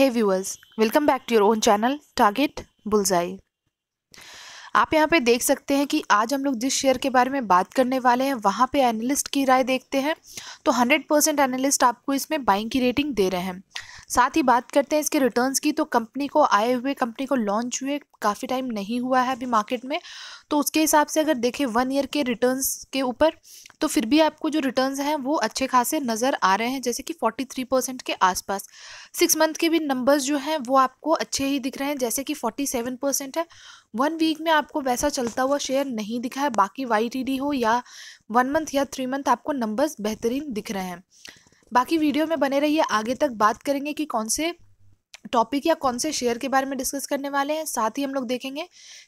hey viewers welcome back to your own channel target bullseye आप यहाँ पे देख सकते हैं कि आज हम लोग जिस शेयर के बारे में बात करने वाले हैं वहाँ पे एनालिस्ट की राय देखते हैं तो 100 परसेंट एनालिस्ट आपको इसमें बाइंग की रेटिंग दे रहे हैं साथ ही बात करते हैं इसके रिटर्न्स की तो कंपनी को आए हुए कंपनी को लॉन्च हुए काफ़ी टाइम नहीं हुआ है अभी मार्केट में तो उसके हिसाब से अगर देखें वन ईयर के रिटर्न्स के ऊपर तो फिर भी आपको जो रिटर्न्स हैं वो अच्छे खासे नज़र आ रहे हैं जैसे कि 43 परसेंट के आसपास सिक्स मंथ के भी नंबर्स जो हैं वो आपको अच्छे ही दिख रहे हैं जैसे कि फोर्टी सेवन परसेंट है वन वीक में आपको वैसा चलता हुआ शेयर नहीं दिखा है बाकी वाई हो या वन मंथ या थ्री मंथ आपको नंबर्स बेहतरीन दिख रहे हैं बाकी वीडियो में बने रहिए आगे तक बात करेंगे कि कौन से टॉपिक या कौन से शेयर के बारे में डिस्कस करने वाले हैं साथ ही हम लोग देखेंगे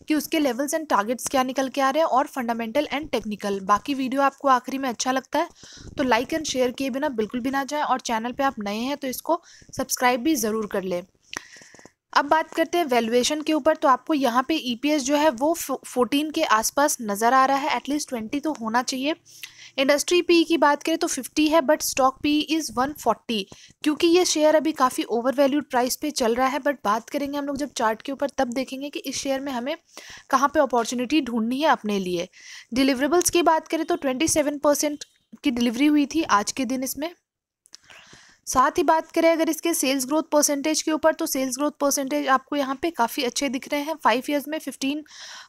कि उसके लेवल्स एंड टारगेट्स क्या निकल के आ रहे हैं और फंडामेंटल एंड टेक्निकल बाकी वीडियो आपको आखिरी में अच्छा लगता है तो लाइक एंड शेयर किए बिना बिल्कुल भी ना जाए और चैनल पे आप नए हैं तो इसको सब्सक्राइब भी ज़रूर कर लें अब बात करते हैं वैल्यूएशन के ऊपर तो आपको यहाँ पर ई e जो है वो फोर्टीन के आसपास नज़र आ रहा है एटलीस्ट ट्वेंटी तो होना चाहिए इंडस्ट्री पी की बात करें तो 50 है बट स्टॉक पी इज़ 140 क्योंकि ये शेयर अभी काफ़ी ओवर वैल्यूड प्राइस पे चल रहा है बट बात करेंगे हम लोग जब चार्ट के ऊपर तब देखेंगे कि इस शेयर में हमें कहाँ पे अपॉर्चुनिटी ढूंढनी है अपने लिए डिलीवरेबल्स की बात करें तो ट्वेंटी की डिलीवरी हुई थी आज के दिन इसमें साथ ही बात करें अगर इसके सेल्स ग्रोथ परसेंटेज के ऊपर तो सेल्स ग्रोथ परसेंटेज आपको यहाँ पे काफ़ी अच्छे दिख रहे हैं फाइव ईयर्स में फिफ्टीन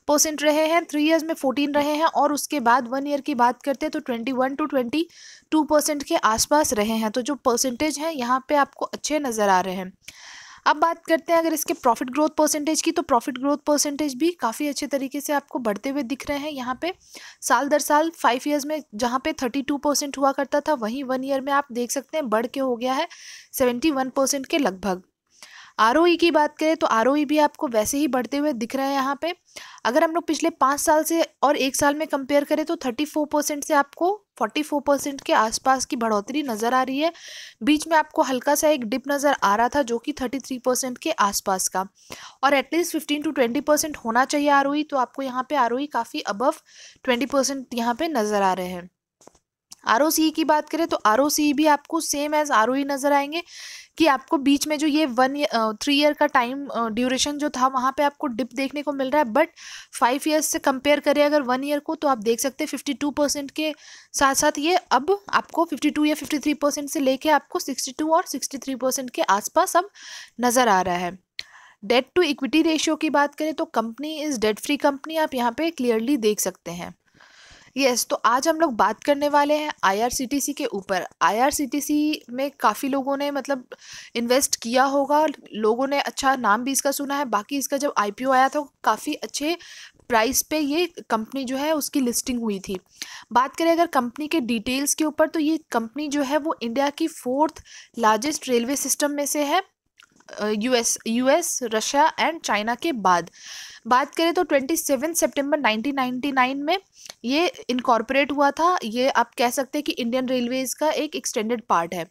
परसेंट रहे हैं थ्री ईयर्स में फोर्टीन रहे हैं और उसके बाद वन ईयर की बात करते हैं तो twenty one to twenty two percent के आसपास रहे हैं तो जो परसेंटेज हैं यहाँ पर आपको अच्छे नज़र आ रहे हैं अब बात करते हैं अगर इसके प्रॉफिट ग्रोथ परसेंटेज की तो प्रॉफिट ग्रोथ परसेंटेज भी काफ़ी अच्छे तरीके से आपको बढ़ते हुए दिख रहे हैं यहाँ पे साल दर साल फाइव ईयर्स में जहाँ पे थर्टी टू परसेंट हुआ करता था वहीं वन ईयर में आप देख सकते हैं बढ़ के हो गया है सेवेंटी वन परसेंट के लगभग आर की बात करें तो आर भी आपको वैसे ही बढ़ते हुए दिख रहा है यहाँ पे अगर हम लोग पिछले पाँच साल से और एक साल में कंपेयर करें तो थर्टी फोर परसेंट से आपको फोर्टी फोर परसेंट के आसपास की बढ़ोतरी नज़र आ रही है बीच में आपको हल्का सा एक डिप नज़र आ रहा था जो कि थर्टी थ्री परसेंट के आसपास का और at least fifteen to twenty percent होना चाहिए आर तो आपको यहाँ पे आर काफ़ी अबव ट्वेंटी परसेंट यहाँ पे नज़र आ रहे हैं आर की बात करें तो आर भी आपको सेम एज आर नज़र आएंगे कि आपको बीच में जो ये वन थ्री ईयर का टाइम ड्यूरेशन जो था वहाँ पे आपको डिप देखने को मिल रहा है बट फाइव ईयर्स से कंपेयर करें अगर वन ईयर को तो आप देख सकते हैं फिफ्टी टू परसेंट के साथ साथ ये अब आपको फिफ्टी टू या फिफ्टी थ्री परसेंट से लेके आपको सिक्सटी टू और सिक्सटी थ्री परसेंट के आसपास अब नज़र आ रहा है डेट टू इक्विटी रेशियो की बात करें तो company is debt free company आप यहाँ पे क्लियरली देख सकते हैं यस yes, तो आज हम लोग बात करने वाले हैं आईआरसीटीसी के ऊपर आईआरसीटीसी में काफ़ी लोगों ने मतलब इन्वेस्ट किया होगा लोगों ने अच्छा नाम भी इसका सुना है बाकी इसका जब आईपीओ आया था काफ़ी अच्छे प्राइस पे ये कंपनी जो है उसकी लिस्टिंग हुई थी बात करें अगर कंपनी के डिटेल्स के ऊपर तो ये कंपनी जो है वो इंडिया की फोर्थ लार्जेस्ट रेलवे सिस्टम में से है US US Russia and China के बाद बात करें तो twenty seven September nineteen ninety nine में ये इनकॉर्पोरेट हुआ था ये आप कह सकते हैं कि इंडियन रेलवेज़ का एक एक्सटेंडेड पार्ट है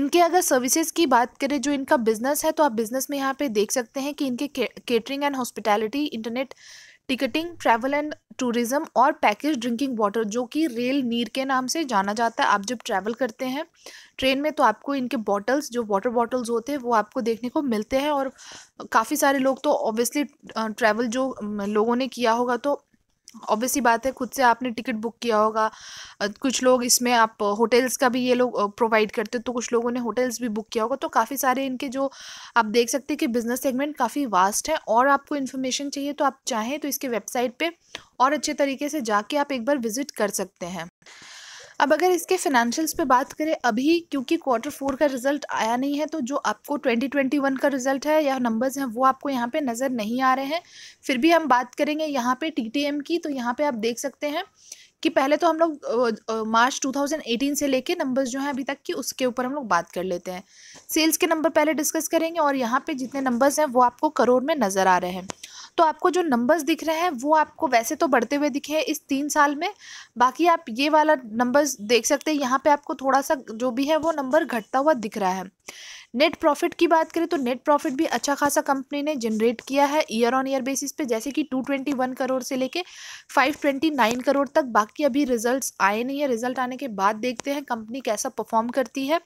इनके अगर सर्विसेज की बात करें जो इनका बिजनेस है तो आप बिजनेस में यहाँ पे देख सकते हैं कि इनके catering and hospitality internet ticketing travel and tourism और पैकेज ड्रिंकिंग वाटर जो कि रेल नीर के नाम से जाना जाता है आप जब ट्रैवल करते हैं ट्रेन में तो आपको इनके बॉटल्स जो वाटर बॉटल्स होते हैं वो आपको देखने को मिलते हैं और काफ़ी सारे लोग तो ऑब्वियसली ट्रैवल जो लोगों ने किया होगा तो ऑब्वियसली बात है खुद से आपने टिकट बुक किया होगा कुछ लोग इसमें आप होटल्स का भी ये लोग प्रोवाइड करते हैं तो कुछ लोगों ने होटल्स भी बुक किया होगा तो काफ़ी सारे इनके जो आप देख सकते हैं कि बिज़नेस सेगमेंट काफ़ी वास्ट है और आपको इन्फॉर्मेशन चाहिए तो आप चाहें तो इसके वेबसाइट पर और अच्छे तरीके से जाके आप एक बार विज़िट कर सकते हैं अब अगर इसके फिनेंशियल्स पे बात करें अभी क्योंकि क्वार्टर फोर का रिजल्ट आया नहीं है तो जो आपको 2021 का रिजल्ट है या नंबर्स हैं वो आपको यहाँ पे नज़र नहीं आ रहे हैं फिर भी हम बात करेंगे यहाँ पे टीटीएम की तो यहाँ पे आप देख सकते हैं कि पहले तो हम लोग मार्च 2018 से लेके नंबर्स जो हैं अभी तक की उसके ऊपर हम लोग बात कर लेते हैं सेल्स के नंबर पहले डिस्कस करेंगे और यहाँ पे जितने नंबर्स हैं वो आपको करोड़ में नज़र आ रहे हैं तो आपको जो नंबर्स दिख रहे हैं वो आपको वैसे तो बढ़ते हुए दिखे हैं इस तीन साल में बाकी आप ये वाला नंबर्स देख सकते हैं यहाँ पे आपको थोड़ा सा जो भी है वो नंबर घटता हुआ दिख रहा है नेट प्रॉफिट की बात करें तो नेट प्रॉफिट भी अच्छा खासा कंपनी ने जनरेट किया है ईयर ऑन ईयर बेसिस पे जैसे कि 221 करोड़ से लेके 529 करोड़ तक बाकी अभी रिजल्ट्स आए नहीं है रिजल्ट आने के बाद देखते हैं कंपनी कैसा परफॉर्म करती है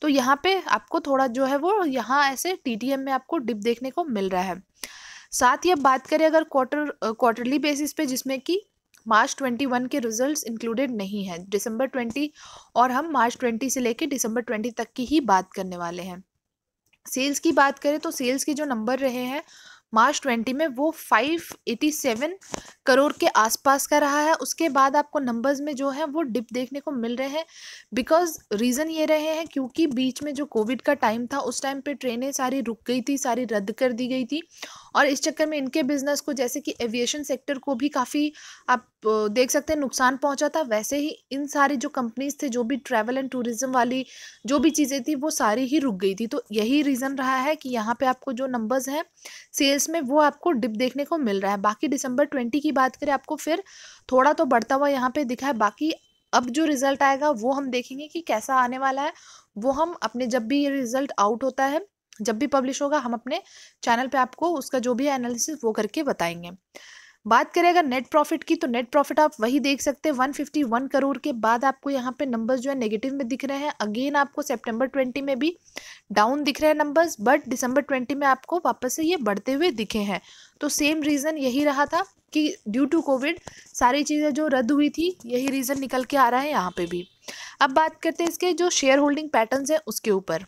तो यहाँ पे आपको थोड़ा जो है वो यहाँ ऐसे टी में आपको डिप देखने को मिल रहा है साथ ही अब बात करें अगर क्वार्टर क्वार्टरली बेसिस पे जिसमें कि मार्च ट्वेंटी वन के रिजल्ट्स इंक्लूडेड नहीं है दिसंबर ट्वेंटी और हम मार्च ट्वेंटी से लेकर दिसंबर ट्वेंटी तक की ही बात करने वाले हैं सेल्स की बात करें तो सेल्स के जो नंबर रहे हैं मार्च ट्वेंटी में वो फाइव एटी सेवन करोड़ के आसपास का रहा है उसके बाद आपको नंबर्स में जो है वो डिप देखने को मिल रहे हैं बिकॉज रीज़न ये रहे हैं क्योंकि बीच में जो कोविड का टाइम था उस टाइम पे ट्रेनें सारी रुक गई थी सारी रद्द कर दी गई थी और इस चक्कर में इनके बिज़नेस को जैसे कि एविएशन सेक्टर को भी काफ़ी आप देख सकते हैं नुकसान पहुंचा था वैसे ही इन सारी जो कंपनीज थे जो भी ट्रैवल एंड टूरिज़्म वाली जो भी चीज़ें थी वो सारी ही रुक गई थी तो यही रीज़न रहा है कि यहाँ पर आपको जो नंबर्स हैं सेल्स में वो आपको डिप देखने को मिल रहा है बाकी दिसंबर ट्वेंटी की बात करें आपको फिर थोड़ा तो बढ़ता हुआ यहाँ पर दिखा है बाकी अब जो रिज़ल्ट आएगा वो हम देखेंगे कि कैसा आने वाला है वो हम अपने जब भी ये रिज़ल्ट आउट होता है जब भी पब्लिश होगा हम अपने चैनल पे आपको उसका जो भी एनालिसिस वो करके बताएंगे बात करें अगर नेट प्रॉफिट की तो नेट प्रॉफिट आप वही देख सकते हैं 151 करोड़ के बाद आपको यहाँ पे नंबर्स जो है नेगेटिव में दिख रहे हैं अगेन आपको सितंबर 20 में भी डाउन दिख रहे हैं नंबर्स बट दिसंबर 20 में आपको वापस से ये बढ़ते हुए दिखे हैं तो सेम रीज़न यही रहा था कि ड्यू टू कोविड सारी चीज़ें जो रद्द हुई थी यही रीज़न निकल के आ रहा है यहाँ पर भी अब बात करते हैं इसके जो शेयर होल्डिंग पैटर्न हैं उसके ऊपर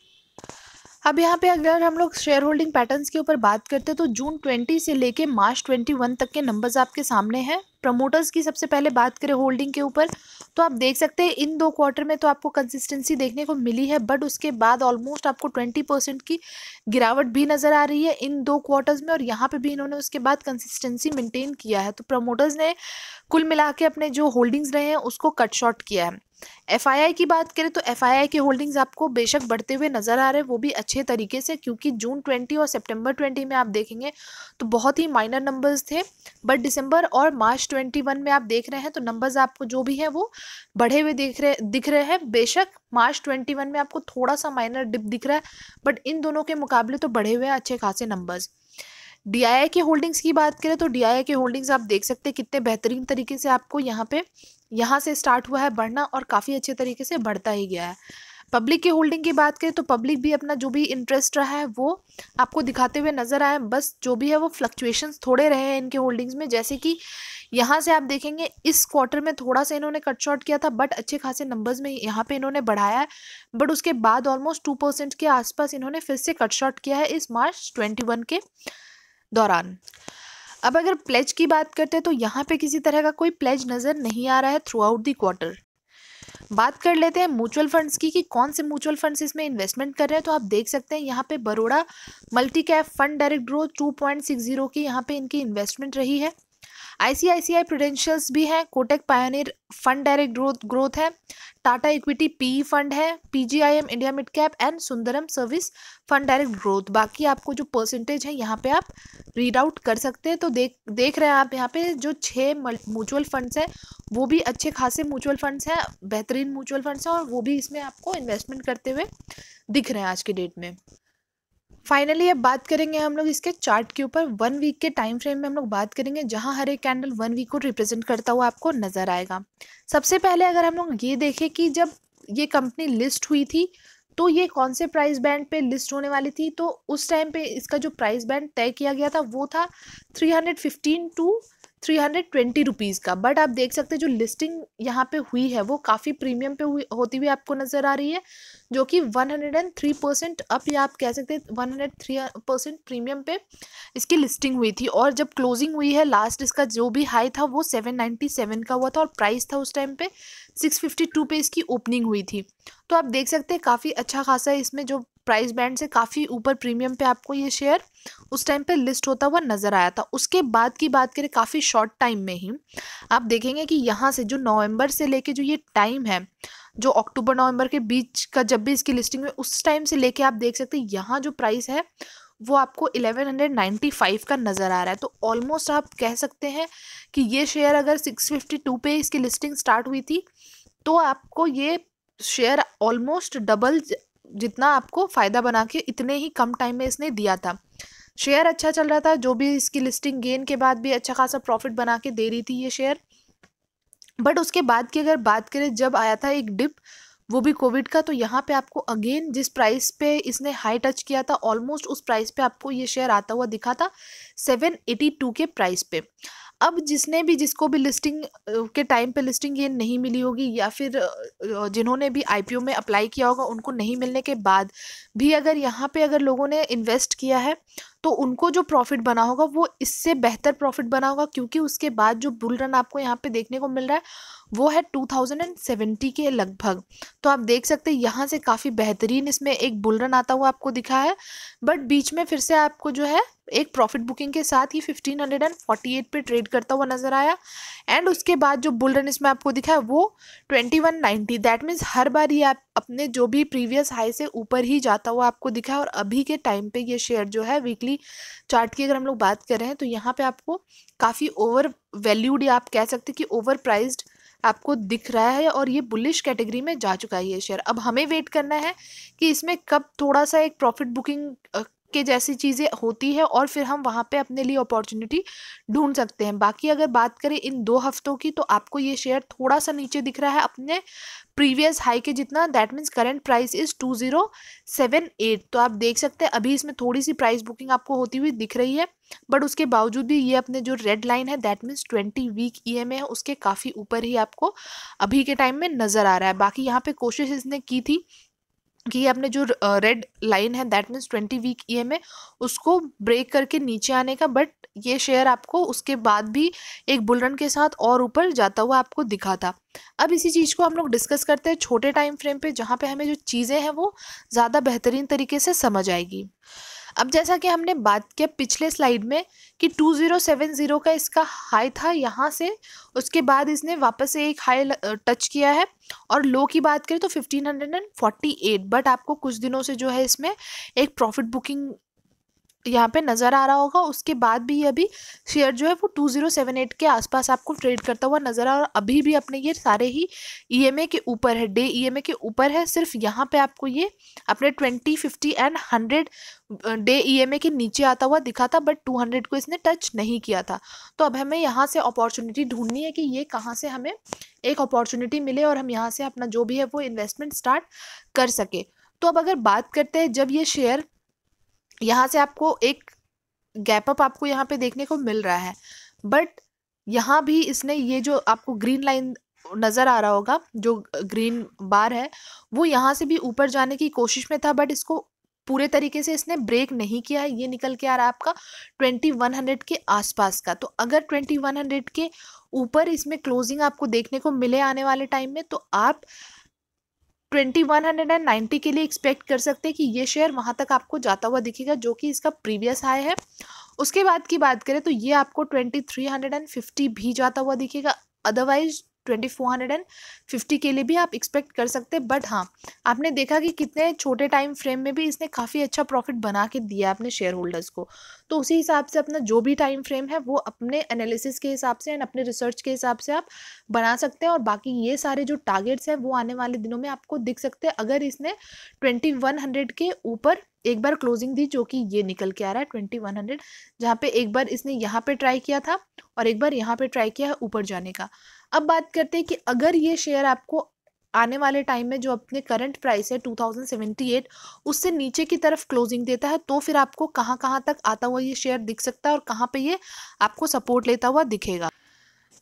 अब यहाँ पे अगर हम लोग शेयर होल्डिंग पैटर्न्स के ऊपर बात करते हैं तो जून 20 से लेके मार्च 21 तक के नंबर्स आपके सामने हैं प्रमोटर्स की सबसे पहले बात करें होल्डिंग के ऊपर तो आप देख सकते हैं इन दो क्वार्टर में तो आपको कंसिस्टेंसी देखने को मिली है बट उसके बाद ऑलमोस्ट आपको ट्वेंटी परसेंट की गिरावट भी नज़र आ रही है इन दो क्वार्टर्स में और यहाँ पे भी इन्होंने उसके बाद कंसिस्टेंसी मेंटेन किया है तो प्रमोटर्स ने कुल मिला के अपने जो होल्डिंग्स रहे हैं उसको कट शॉर्ट किया है एफआईआई की बात करें तो एफआईआई के होल्डिंग्स आपको बेशक बढ़ते हुए नज़र आ रहे हैं वो भी अच्छे तरीके से क्योंकि जून ट्वेंटी और सितंबर ट्वेंटी में आप देखेंगे तो बहुत ही माइनर नंबर्स थे बट दिसंबर और मार्च ट्वेंटी वन में आप देख रहे हैं तो नंबर्स आपको जो भी है वो बढ़े हुए दिख रहे दिख रहे हैं बेशक मार्च ट्वेंटी वन में आपको थोड़ा सा माइनर डिप दिख रहा है बट इन दोनों के मुकाबले तो बढ़े हुए हैं अच्छे खासे नंबर्स डी के होल्डिंग्स की बात करें तो डी के होल्डिंग्स आप देख सकते हैं कितने बेहतरीन तरीके से आपको यहाँ पे यहाँ से स्टार्ट हुआ है बढ़ना और काफ़ी अच्छे तरीके से बढ़ता ही गया है पब्लिक की होल्डिंग की बात करें तो पब्लिक भी अपना जो भी इंटरेस्ट रहा है वो आपको दिखाते हुए नज़र आए बस जो भी है वो फ्लक्चुएशंस थोड़े रहे हैं इनके होल्डिंग्स में जैसे कि यहाँ से आप देखेंगे इस क्वार्टर में थोड़ा सा इन्होंने कट शॉर्ट किया था बट अच्छे खासे नंबर्स में यहाँ पे इन्होंने बढ़ाया है बट उसके बाद ऑलमोस्ट टू परसेंट के आसपास इन्होंने फिर से कट शॉट किया है इस मार्च ट्वेंटी वन के दौरान अब अगर प्लेज की बात करते हैं तो यहाँ पे किसी तरह का कोई प्लेज नज़र नहीं आ रहा है थ्रू आउट दी क्वार्टर बात कर लेते हैं म्यूचुअल फंड्स की कि कौन से म्यूचुअल फंड्स इसमें इन्वेस्टमेंट कर रहे हैं तो आप देख सकते हैं यहाँ पे Baroda multi cap fund direct growth two point six zero की यहाँ पे इनकी इन्वेस्टमेंट रही है आईसीआईसीआई प्रूडेंशियल्स भी हैं Kotak pioneer fund direct growth growth है टाटा इक्विटी पीई फंड है PGIM India mid cap and Sundaram service fund direct growth बाकी आपको जो परसेंटेज है यहाँ पे आप रीड आउट कर सकते हैं तो देख देख रहे हैं आप यहाँ पे जो छः म्यूचुअल फंड्स हैं वो भी अच्छे खासे म्यूचुअल फंड्स हैं बेहतरीन म्यूचुअल फंड्स हैं और वो भी इसमें आपको इन्वेस्टमेंट करते हुए दिख रहे हैं आज के डेट में फाइनली अब बात करेंगे हम लोग इसके चार्ट के ऊपर वन वीक के टाइम फ्रेम में हम लोग बात करेंगे जहां हर एक कैंडल वन वीक को रिप्रेजेंट करता हुआ आपको नज़र आएगा सबसे पहले अगर हम लोग ये देखें कि जब ये कंपनी लिस्ट हुई थी तो ये कौन से प्राइस बैंड पे लिस्ट होने वाली थी तो उस टाइम पे इसका जो प्राइस बैंड तय किया गया था वो था three hundred fifteen to three hundred twenty rupees का बट आप देख सकते हैं जो लिस्टिंग यहाँ पे हुई है वो काफ़ी प्रीमियम पे हुई होती हुई आपको नज़र आ रही है जो कि one hundred and three percent up या आप कह सकते हैं one hundred three percent premium पे इसकी लिस्टिंग हुई थी और जब क्लोजिंग हुई है लास्ट इसका जो भी हाई था वो सेवन नाइन्टी सेवन का हुआ था और प्राइस था उस टाइम पे सिक्स फिफ्टी टू पे इसकी ओपनिंग हुई थी तो आप देख सकते हैं काफ़ी अच्छा खासा इसमें जो प्राइस बैंड से काफ़ी ऊपर प्रीमियम पे आपको ये शेयर उस टाइम पे लिस्ट होता हुआ नज़र आया था उसके बाद की बात करें काफ़ी शॉर्ट टाइम में ही आप देखेंगे कि यहाँ से जो नवंबर से लेके जो ये टाइम है जो अक्टूबर नवंबर के बीच का जब भी इसकी लिस्टिंग में उस टाइम से लेके आप देख सकते यहाँ जो प्राइस है वो आपको फाइव का नज़र आ रहा है तो ऑलमोस्ट आप कह सकते हैं कि ये शेयर अगर टू पे इसकी लिस्टिंग स्टार्ट हुई थी तो आपको ये शेयर ऑलमोस्ट डबल जितना आपको फ़ायदा बना के इतने ही कम टाइम में इसने दिया था शेयर अच्छा चल रहा था जो भी इसकी लिस्टिंग गेन के बाद भी अच्छा खासा प्रॉफिट बना के दे रही थी ये शेयर बट उसके बाद की अगर बात करें जब आया था एक डिप वो भी कोविड का तो यहाँ पे आपको अगेन जिस प्राइस पे इसने हाई टच किया था ऑलमोस्ट उस प्राइस पे आपको ये शेयर आता हुआ दिखा था सेवन एटी टू के प्राइस पे अब जिसने भी जिसको भी लिस्टिंग के टाइम पे लिस्टिंग ये नहीं मिली होगी या फिर जिन्होंने भी आईपीओ में अप्लाई किया होगा उनको नहीं मिलने के बाद भी अगर यहाँ पे अगर लोगों ने इन्वेस्ट किया है तो उनको जो प्रॉफिट बना होगा वो इससे बेहतर प्रॉफिट बना होगा क्योंकि उसके बाद जो बुल रन आपको यहाँ पे देखने को मिल रहा है वो है टू थाउजेंड एंड सेवेंटी के लगभग तो आप देख सकते हैं यहाँ से काफ़ी बेहतरीन इसमें एक बुल रन आता हुआ आपको दिखा है बट बीच में फिर से आपको जो है एक प्रॉफिट बुकिंग के साथ ही fifteen hundred and forty eight पे ट्रेड करता हुआ नजर आया एंड उसके बाद जो बुल रन इसमें आपको दिखा है वो twenty one ninety that means हर बार ये आप अपने जो भी प्रीवियस हाई से ऊपर ही जाता हुआ आपको दिखा है और अभी के टाइम पर ये शेयर जो है वीकली डेली चार्ट की अगर हम लोग बात कर रहे हैं तो यहाँ पे आपको काफ़ी ओवर वैल्यूड या आप कह सकते हैं कि ओवर प्राइज्ड आपको दिख रहा है और ये बुलिश कैटेगरी में जा चुका है ये शेयर अब हमें वेट करना है कि इसमें कब थोड़ा सा एक प्रॉफिट बुकिंग के जैसी चीज़ें होती है और फिर हम वहाँ पे अपने लिए अपॉर्चुनिटी ढूंढ सकते हैं बाकी अगर बात करें इन दो हफ्तों की तो आपको ये शेयर थोड़ा सा नीचे दिख रहा है अपने प्रीवियस हाई के जितना that means current price is two zero seven eight तो आप देख सकते हैं अभी इसमें थोड़ी सी प्राइस बुकिंग आपको होती हुई दिख रही है बट उसके बावजूद भी ये अपने जो रेड लाइन है that means twenty week E M है उसके काफ़ी ऊपर ही आपको अभी के टाइम में नज़र आ रहा है बाकी यहाँ पर कोशिश इसने की थी कि आपने जो रेड लाइन है that means twenty week E M A उसको ब्रेक करके नीचे आने का बट ये शेयर आपको उसके बाद भी एक बुलरन के साथ और ऊपर जाता हुआ आपको दिखा था अब इसी चीज़ को हम लोग डिस्कस करते हैं छोटे टाइम फ्रेम पे जहाँ पे हमें जो चीज़ें हैं वो ज़्यादा बेहतरीन तरीके से समझ आएगी अब जैसा कि हमने बात किया पिछले स्लाइड में कि 2070 का इसका हाई था यहाँ से उसके बाद इसने वापस से एक हाई टच किया है और लो की बात करें तो 1548 बट आपको कुछ दिनों से जो है इसमें एक प्रॉफिट बुकिंग यहाँ पे नज़र आ रहा होगा उसके बाद भी अभी शेयर जो है वो टू ज़ीरो सेवन एट के आसपास आपको ट्रेड करता हुआ नज़र आ रहा है अभी भी अपने ये सारे ही ईएमए e के ऊपर है डे ईएमए e के ऊपर है सिर्फ यहाँ पे आपको ये अपने twenty fifty and hundred day EMA e के नीचे आता हुआ दिखा था बट टू हंड्रेड को इसने टच नहीं किया था तो अब हमें यहाँ से अपॉर्चुनिटी ढूंढनी है कि ये कहाँ से हमें एक अपॉर्चुनिटी मिले और हम यहाँ से अपना जो भी है वो इन्वेस्टमेंट स्टार्ट कर सके तो अब अगर बात करते हैं जब ये शेयर यहाँ से आपको एक गैप अप आपको यहाँ पे देखने को मिल रहा है बट यहाँ भी इसने ये जो आपको ग्रीन लाइन नज़र आ रहा होगा जो ग्रीन बार है वो यहाँ से भी ऊपर जाने की कोशिश में था बट इसको पूरे तरीके से इसने ब्रेक नहीं किया है ये निकल के आ रहा है आपका ट्वेंटी वन हंड्रेड के आसपास का तो अगर ट्वेंटी वन हंड्रेड के ऊपर इसमें क्लोजिंग आपको देखने को मिले आने वाले टाइम में तो आप twenty one hundred and ninety के लिए एक्सपेक्ट कर सकते हैं कि ये शेयर वहाँ तक आपको जाता हुआ दिखेगा जो कि इसका प्रीवियस हाई है उसके बाद की बात करें तो ये आपको twenty three hundred and fifty भी जाता हुआ दिखेगा otherwise twenty four hundred and fifty के लिए भी आप एक्सपेक्ट कर सकते हैं बट हाँ आपने देखा कि कितने छोटे टाइम फ्रेम में भी इसने काफ़ी अच्छा प्रॉफिट बना के दिया अपने शेयर होल्डर्स को तो उसी हिसाब से अपना जो भी टाइम फ्रेम है वो अपने एनालिसिस के हिसाब से एंड अपने रिसर्च के हिसाब से आप बना सकते हैं और बाकी ये सारे जो टारगेट्स हैं वो आने वाले दिनों में आपको दिख सकते हैं अगर इसने ट्वेंटी वन हंड्रेड के ऊपर एक बार क्लोजिंग दी जो कि ये निकल के आ रहा है ट्वेंटी वन हंड्रेड जहाँ पे एक बार इसने यहाँ पे ट्राई किया था और एक बार यहाँ पे ट्राई किया है ऊपर जाने का अब बात करते हैं कि अगर ये शेयर आपको आने वाले टाइम में जो अपने करंट प्राइस है 2078 उससे नीचे की तरफ क्लोजिंग देता है तो फिर आपको कहाँ कहाँ तक आता हुआ ये शेयर दिख सकता है और कहाँ पे ये आपको सपोर्ट लेता हुआ दिखेगा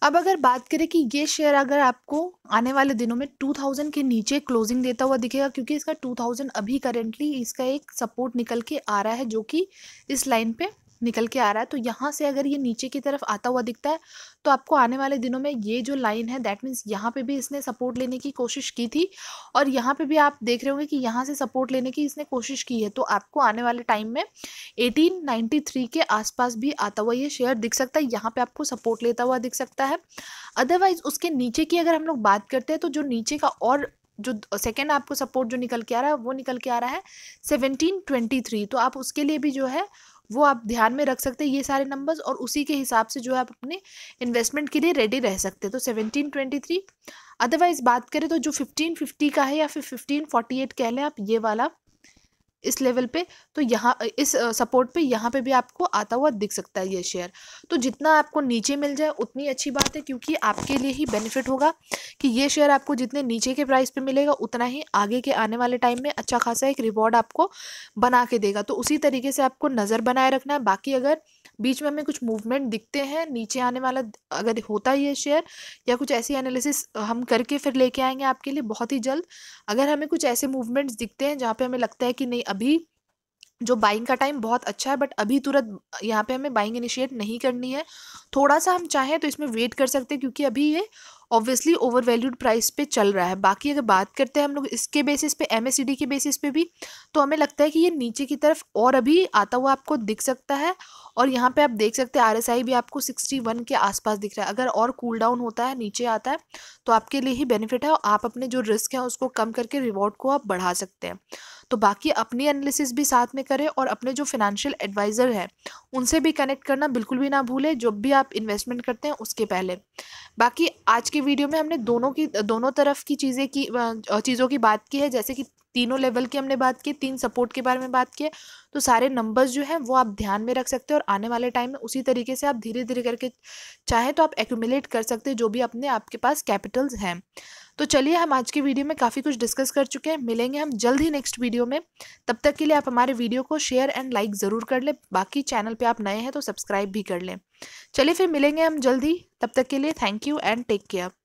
अब अगर बात करें कि ये शेयर अगर आपको आने वाले दिनों में 2000 के नीचे क्लोजिंग देता हुआ दिखेगा क्योंकि इसका 2000 अभी करेंटली इसका एक सपोर्ट निकल के आ रहा है जो कि इस लाइन पे निकल के आ रहा है तो यहाँ से अगर ये नीचे की तरफ आता हुआ दिखता है तो आपको आने वाले दिनों में ये जो लाइन है दैट मीन्स यहाँ पे भी इसने सपोर्ट लेने की कोशिश की थी और यहाँ पे भी आप देख रहे होंगे कि यहाँ से सपोर्ट लेने की इसने कोशिश की है तो आपको आने वाले टाइम में 1893 के आसपास भी आता हुआ ये शेयर दिख सकता है यहाँ पर आपको सपोर्ट लेता हुआ दिख सकता है अदरवाइज़ उसके नीचे की अगर हम लोग बात करते हैं तो जो नीचे का और जो सेकेंड आपको सपोर्ट जो निकल के आ रहा है वो निकल के आ रहा है सेवनटीन ट्वेंटी थ्री तो आप उसके लिए भी जो है वो आप ध्यान में रख सकते हैं ये सारे नंबर्स और उसी के हिसाब से जो है आप अपने इन्वेस्टमेंट के लिए रेडी रह सकते हैं तो सेवनटीन ट्वेंटी थ्री अदरवाइज़ बात करें तो जो फिफ्टीन फिफ्टी का है या फिर फिफ्टीन फोर्टी एट कह लें आप ये वाला इस लेवल पे तो यहाँ इस सपोर्ट पे यहाँ पे भी आपको आता हुआ दिख सकता है ये शेयर तो जितना आपको नीचे मिल जाए उतनी अच्छी बात है क्योंकि आपके लिए ही बेनिफिट होगा कि ये शेयर आपको जितने नीचे के प्राइस पे मिलेगा उतना ही आगे के आने वाले टाइम में अच्छा खासा एक रिवॉर्ड आपको बना के देगा तो उसी तरीके से आपको नज़र बनाए रखना है बाकी अगर बीच में हमें कुछ मूवमेंट दिखते हैं नीचे आने वाला अगर होता ही है शेयर या कुछ ऐसी एनालिसिस हम करके फिर लेके आएंगे आपके लिए बहुत ही जल्द अगर हमें कुछ ऐसे मूवमेंट्स दिखते हैं जहाँ पर हमें लगता है कि नहीं अभी जो बाइंग का टाइम बहुत अच्छा है बट अभी तुरंत यहाँ पे हमें बाइंग इनिशिएट नहीं करनी है थोड़ा सा हम चाहें तो इसमें वेट कर सकते हैं क्योंकि अभी ये ऑब्वियसली ओवर वैल्यूड प्राइस पे चल रहा है बाकी अगर बात करते हैं हम लोग इसके बेसिस पे एम के बेसिस पे भी तो हमें लगता है कि ये नीचे की तरफ और अभी आता हुआ आपको दिख सकता है और यहाँ पे आप देख सकते हैं आर भी आपको 61 के आसपास दिख रहा है अगर और कूल डाउन होता है नीचे आता है तो आपके लिए ही बेनिफिट है और आप अपने जो रिस्क है उसको कम करके रिवॉर्ड को आप बढ़ा सकते हैं तो बाकी अपनी एनालिसिस भी साथ में करें और अपने जो फिनेंशियल एडवाइज़र हैं उनसे भी कनेक्ट करना बिल्कुल भी ना भूलें जब भी आप इन्वेस्टमेंट करते हैं उसके पहले बाकी आज के वीडियो में हमने दोनों की दोनों तरफ की चीज़ें की चीज़ों की बात की है जैसे कि तीनों लेवल की हमने बात की तीन सपोर्ट के बारे में बात की तो सारे नंबर्स जो हैं वो आप ध्यान में रख सकते हैं और आने वाले टाइम में उसी तरीके से आप धीरे धीरे करके चाहें तो आप एक्यूमिलेट कर सकते हैं जो भी अपने आपके पास कैपिटल्स हैं तो चलिए हम आज की वीडियो में काफ़ी कुछ डिस्कस कर चुके हैं मिलेंगे हम जल्द ही नेक्स्ट वीडियो में तब तक के लिए आप हमारे वीडियो को शेयर एंड लाइक ज़रूर कर लें बाकी चैनल पर आप नए हैं तो सब्सक्राइब भी कर लें चलिए फिर मिलेंगे हम जल्द ही तब तक के लिए thank you and take care